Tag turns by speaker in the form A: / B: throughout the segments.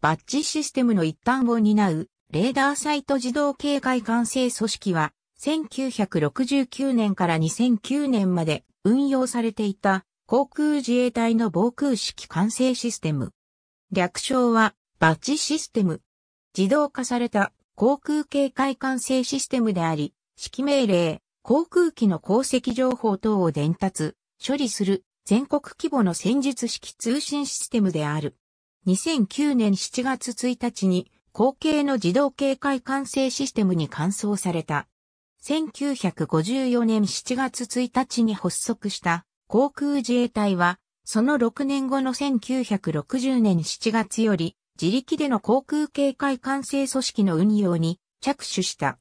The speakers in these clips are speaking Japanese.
A: バッジシステムの一端を担うレーダーサイト自動警戒管制組織は1969年から2009年まで運用されていた航空自衛隊の防空式管制システム。略称はバッジシステム。自動化された航空警戒管制システムであり、指揮命令、航空機の航跡情報等を伝達、処理する全国規模の戦術式通信システムである。2009年7月1日に後継の自動警戒管制システムに換装された。1954年7月1日に発足した航空自衛隊は、その6年後の1960年7月より自力での航空警戒管制組織の運用に着手した。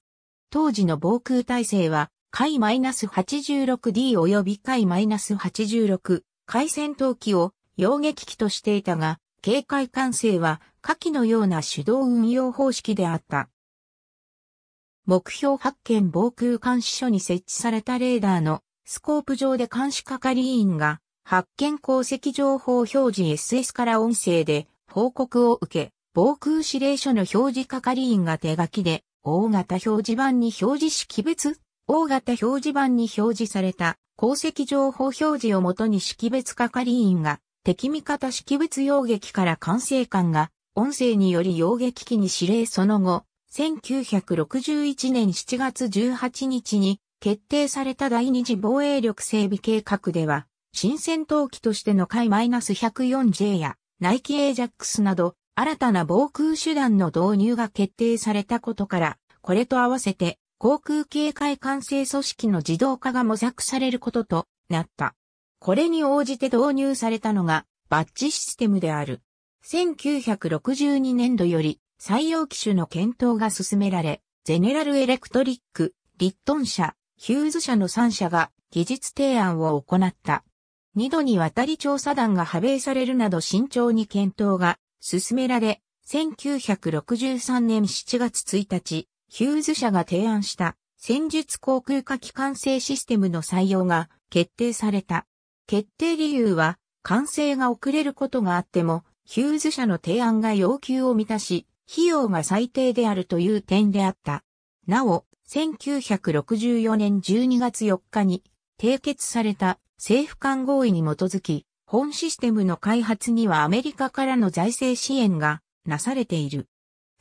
A: 当時の防空体制は、海 -86D 及び海 -86 海戦闘機を溶撃機としていたが、警戒管制は下記のような手動運用方式であった。目標発見防空監視所に設置されたレーダーのスコープ上で監視係員が発見功績情報表示 SS から音声で報告を受け、防空指令所の表示係員が手書きで大型表示板に表示識別大型表示板に表示された功績情報表示をもとに識別係員が敵味方識別溶撃から管制官が、音声により溶撃機に指令その後、1961年7月18日に決定された第二次防衛力整備計画では、新戦闘機としての海 -104J やナイキエージャックスなど、新たな防空手段の導入が決定されたことから、これと合わせて航空警戒管制組織の自動化が模索されることとなった。これに応じて導入されたのがバッジシステムである。1962年度より採用機種の検討が進められ、ゼネラルエレクトリック、リットン社、ヒューズ社の3社が技術提案を行った。2度にわたり調査団が派兵されるなど慎重に検討が進められ、1963年7月1日、ヒューズ社が提案した戦術航空化機関制システムの採用が決定された。決定理由は、完成が遅れることがあっても、ヒューズ社の提案が要求を満たし、費用が最低であるという点であった。なお、1964年12月4日に締結された政府間合意に基づき、本システムの開発にはアメリカからの財政支援がなされている。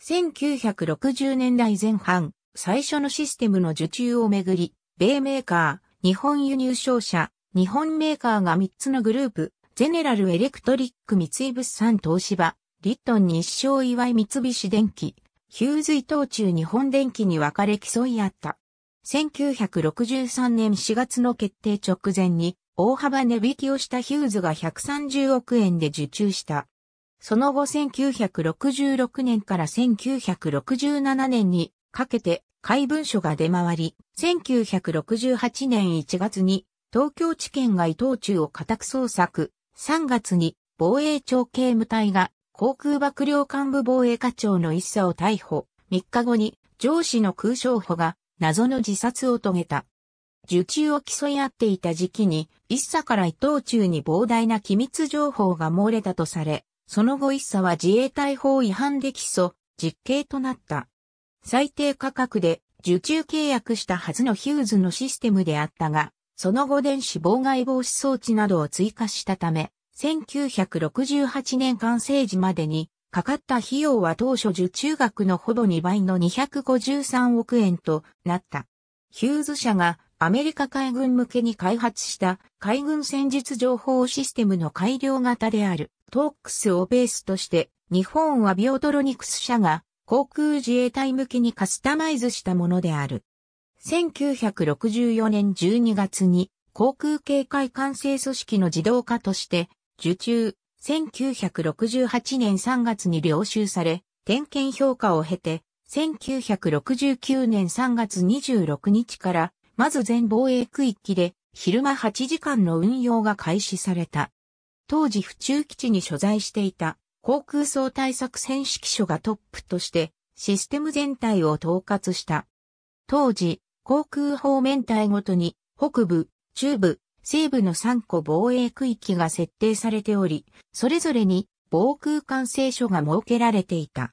A: 1960年代前半、最初のシステムの受注をめぐり、米メーカー、日本輸入商社、日本メーカーが3つのグループ、ゼネラルエレクトリック三井物産東芝、リットン日照岩井三菱電機、ヒューズ伊東中日本電機に分かれ競い合った。1963年4月の決定直前に大幅値引きをしたヒューズが130億円で受注した。その後1966年から1967年にかけて怪文書が出回り、1968年1月に東京地検が伊藤忠を家宅捜索、3月に防衛庁警務隊が航空幕僚幹部防衛課長の一佐を逮捕、3日後に上司の空将補が謎の自殺を遂げた。受注を競い合っていた時期に、一佐から伊藤忠に膨大な機密情報が漏れたとされ、その後一佐は自衛隊法違反で起訴、実刑となった。最低価格で受注契約したはずのヒューズのシステムであったが、その後電子妨害防止装置などを追加したため、1968年完成時までに、かかった費用は当初受注額のほぼ2倍の253億円となった。ヒューズ社がアメリカ海軍向けに開発した海軍戦術情報システムの改良型であるトークスをベースとして日本はビオトロニクス社が航空自衛隊向けにカスタマイズしたものである。1964年12月に航空警戒管制組織の自動化として受注、1968年3月に領収され、点検評価を経て、1969年3月26日から、まず全防衛区域で、昼間8時間の運用が開始された。当時府中基地に所在していた航空総対策戦指揮所がトップとしてシステム全体を統括した。当時、航空方面隊ごとに、北部、中部、西部の3個防衛区域が設定されており、それぞれに防空管制所が設けられていた。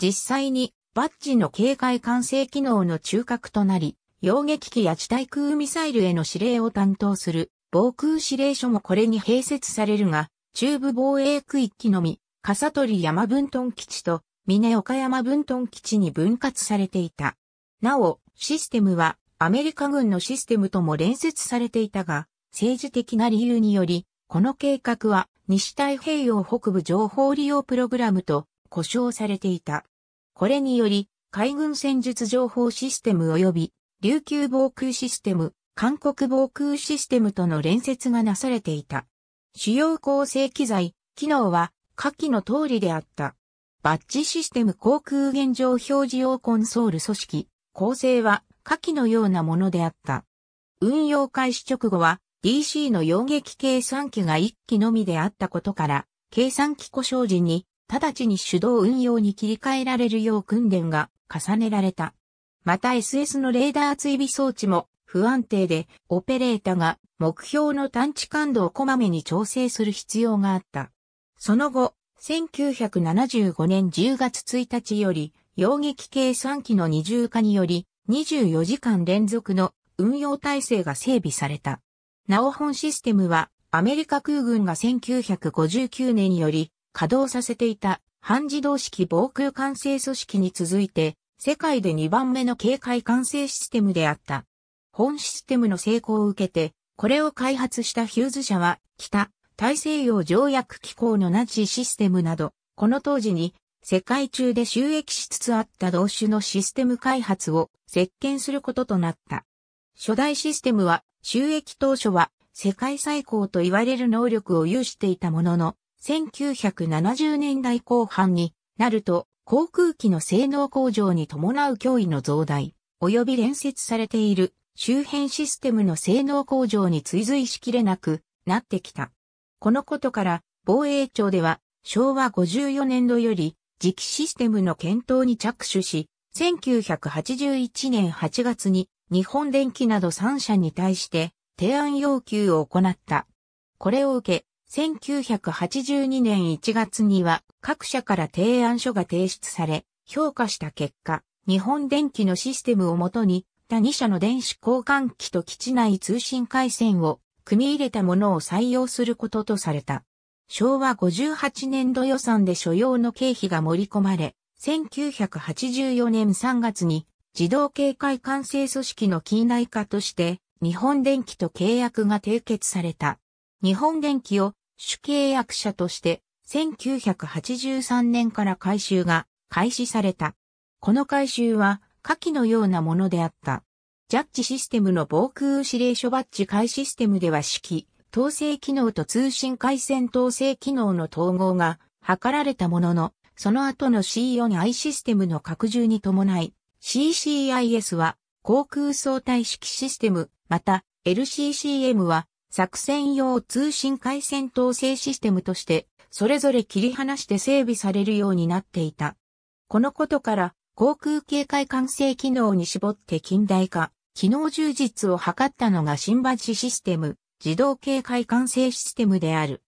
A: 実際にバッジの警戒管制機能の中核となり、溶撃機や地対空ミサイルへの指令を担当する防空指令所もこれに併設されるが、中部防衛区域のみ、笠取山分屯基地と峰岡山分屯基地に分割されていた。なお、システムはアメリカ軍のシステムとも連接されていたが、政治的な理由により、この計画は西太平洋北部情報利用プログラムと呼称されていた。これにより、海軍戦術情報システム及び琉球防空システム、韓国防空システムとの連接がなされていた。主要構成機材、機能は下記の通りであった。バッジシステム航空現状表示用コンソール組織、構成は下記のようなものであった。運用開始直後は DC の4撃計算機が1機のみであったことから、計算機故障時に直ちに手動運用に切り替えられるよう訓練が重ねられた。また SS のレーダー追尾装置も不安定で、オペレータが目標の探知感度をこまめに調整する必要があった。その後、1975年10月1日より、溶撃計算機の二重化により、24時間連続の運用体制が整備された。なお本システムは、アメリカ空軍が1959年により稼働させていた半自動式防空管制組織に続いて、世界で2番目の警戒管制システムであった。本システムの成功を受けて、これを開発したヒューズ社は、北、大西洋条約機構のナチシステムなど、この当時に世界中で収益しつつあった同種のシステム開発を席巻することとなった。初代システムは収益当初は世界最高と言われる能力を有していたものの、1970年代後半になると航空機の性能向上に伴う脅威の増大、及び連接されている周辺システムの性能向上に追随しきれなくなってきた。このことから防衛庁では昭和54年度より磁気システムの検討に着手し、1981年8月に日本電機など3社に対して提案要求を行った。これを受け、1982年1月には各社から提案書が提出され、評価した結果、日本電機のシステムをもとに、他2社の電子交換機と基地内通信回線を組み入れたものを採用することとされた。昭和58年度予算で所要の経費が盛り込まれ、1984年3月に自動警戒管制組織の近代化として日本電機と契約が締結された。日本電機を主契約者として1983年から改修が開始された。この改修は下記のようなものであった。ジャッジシステムの防空指令所バッジ回システムでは指揮、統制機能と通信回線統制機能の統合が図られたものの、その後の C4i システムの拡充に伴い、CCIS は航空相対式システム、また LCCM は作戦用通信回線統制システムとして、それぞれ切り離して整備されるようになっていた。このことから、航空警戒管制機能に絞って近代化、機能充実を図ったのが新バジシステム、自動警戒管制システムである。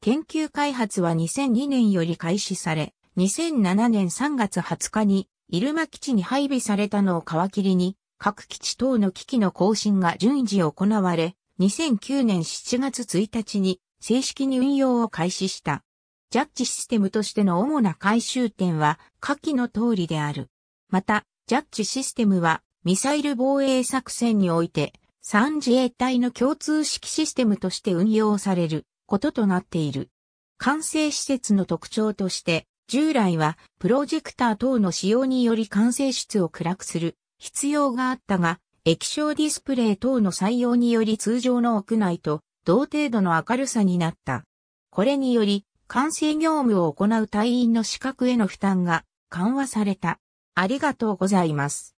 A: 研究開発は2002年より開始され、2007年3月20日に入間基地に配備されたのを皮切りに、各基地等の機器の更新が順次行われ、2009年7月1日に正式に運用を開始した。ジャッジシステムとしての主な回収点は下記の通りである。また、ジャッジシステムはミサイル防衛作戦において三自衛隊の共通式システムとして運用されることとなっている。完成施設の特徴として、従来はプロジェクター等の使用により完成室を暗くする必要があったが、液晶ディスプレイ等の採用により通常の屋内と同程度の明るさになった。これにより、完成業務を行う隊員の資格への負担が緩和された。ありがとうございます。